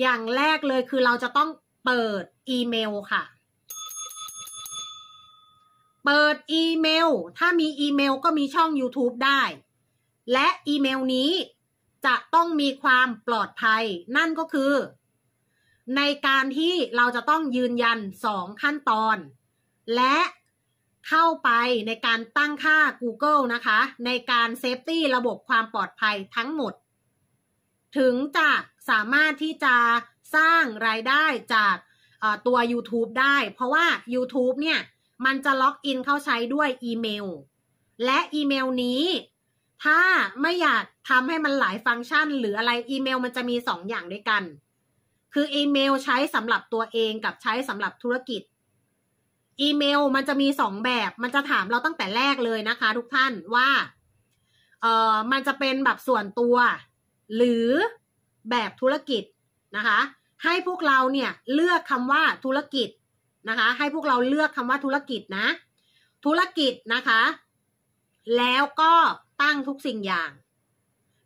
อย่างแรกเลยคือเราจะต้องเปิดอีเมลค่ะ เปิดอีเมลถ้ามีอีเมลก็มีช่อง YouTube ได้ และอีเมลนี้จะต้องมีความปลอดภัย นั่นก็คือในการที่เราจะต้องยืนยันสองขั้นตอน และเข้าไปในการตั้งค่า Google นะคะ ในการเซฟตี้ระบบความปลอดภัยทั้งหมดถึงจะสามารถที่จะสร้างรายได้จากตัว YouTube ได้ เพราะว่า YouTube เนี่ย มันจะล็อกอินเข้าใช้ด้วยอีเมลและอีเมลนี้ ถ้าไม่อยากทำให้มันหลายฟังก์ชัน หรืออะไรอีเมลมันจะมี2ออย่างด้วยกัน คืออีเมลใช้สำหรับตัวเองกับใช้สำหรับธุรกิจ อีเมลมันจะมี 2 แบบ มันจะถามเราตั้งแต่แรกเลยนะคะทุกท่านว่าเออมันจะเป็นแบบส่วนตัวหรือแบบธุรกิจนะคะ ให้พวกเราเนี่ยเลือกคำว่าธุรกิจนะคะ ให้พวกเราเลือกคำว่าธุรกิจนะ ธุรกิจนะคะ แล้วก็ตั้งทุกสิ่งอย่าง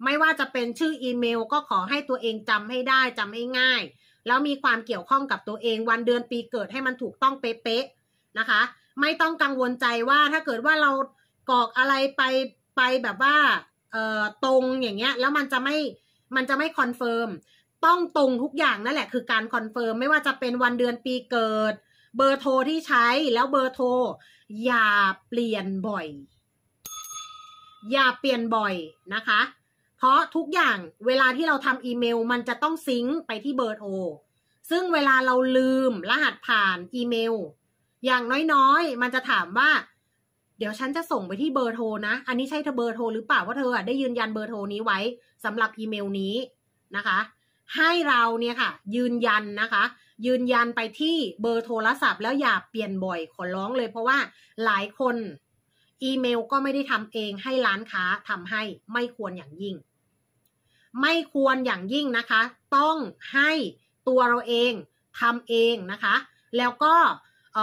ไม่ว่าจะเป็นชื่ออีเมลก็ขอให้ตัวเองจำให้ได้จำให้ง่าย แล้วมีความเกี่ยวข้องกับตัวเอง วันเดือนปีเกิดให้มันถูกต้องเป๊ะๆนะคะ ไม่ต้องกังวลใจว่าถ้าเกิดว่าเรากรอกอะไรไปไปแบบว่าตรงอย่างเงี้ยแล้วมันจะไม่ มันจะไม่คอนเฟิร์มต้องตรงทุกอย่างนั่นแหละ คือการคอนเฟิร์มไม่ว่าจะเป็นวันเดือนปีเกิด เบอร์โทรที่ใช้แล้วเบอร์โทรอย่าเปลี่ยนบ่อย อย่าเปลี่ยนบ่อยนะคะ เพราะทุกอย่างเวลาที่เราทำอีเมลมันจะต้องซิงค์ไปที่เบอร์โทรซึ่งเวลาเราลืมรหัสผ่านอีเมล อย่างน้อยๆมันจะถามว่าดี๋ยวฉันจะส่งไปที่เบอร์โทรนะ อันนี้ใช่เธอเบอร์โทรหรือเปล่าว่าเธอได้ยืนยันเบอร์โทรนี้ไว้ สำหรับอีเมลนี้นะคะ ให้เราเนี่ยค่ะ ยืนยันนะคะ ยืนยันไปที่เบอร์โทรศัพท์แล้วอย่าเปลี่ยนบ่อยขอร้องเลย เพราะว่าหลายคนอีเมลก็ไม่ได้ทำเองให้ร้านค้าทำให้ไม่ควรอย่างยิ่ง ไม่ควรอย่างยิ่งนะคะ ต้องให้ตัวเราเองทำเองนะคะ แล้วก็เ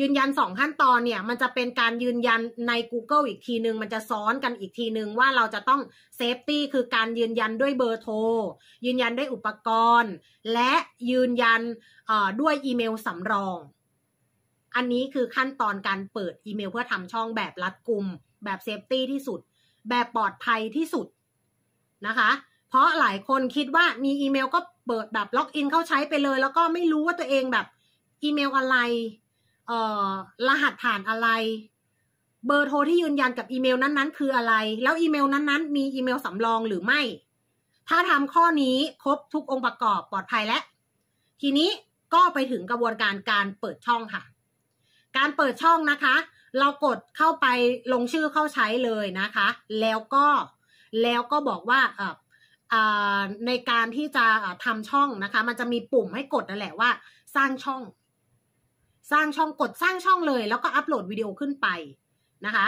ยืนยันสองขั้นตอนเนี่ย มันจะเป็นการยืนยันใน Google อีกทีหนึง่งมันจะซ้อนกันอีกทีหนึง่งว่าเราจะต้องเซฟตี้คือการยืนยันด้วยเบอร์โทรยืนยันด้วยอุปกรณ์ และยืนยันด้วยอีเมลสำรอง อันนี้คือขั้นตอนการเปิดอีเมล เพื่อทำช่องแบบรัดกุมแบบเซฟตี้ที่สุดแบบปลอดภัยที่สุดนะคะเพราะหลายคนคิดว่ามีอีเมลก็เปิดแบบล็อกอินเข้าใช้ไปเลย แล้วก็ไม่รู้ว่าตัวเองแบบอีเมลอะไรเอ่อรหัสผ่านอะไร เบอร์โทรที่ยืนยันกับอีเมลนั้นๆ คืออะไร แล้วอีเมลนั้น ๆ มีอีเมลสำรองหรือไม่ ถ้าทำข้อนี้ครบทุกองค์ประกอบปลอดภัยแล้ว ทีนี้ก็ไปถึงกระบวนการการเปิดช่องค่ะ การเปิดช่องนะคะ เรากดเข้าไปลงชื่อเข้าใช้เลยนะคะ แล้วก็แล้วก็บอกว่าเออในการที่จะทำช่องนะคะ มันจะมีปุ่มให้กดนั่นแหละว่าสร้างช่องสร้างช่องกดสร้างช่องเลย แล้วก็อัปโหลดวิดีโอขึ้นไปนะคะ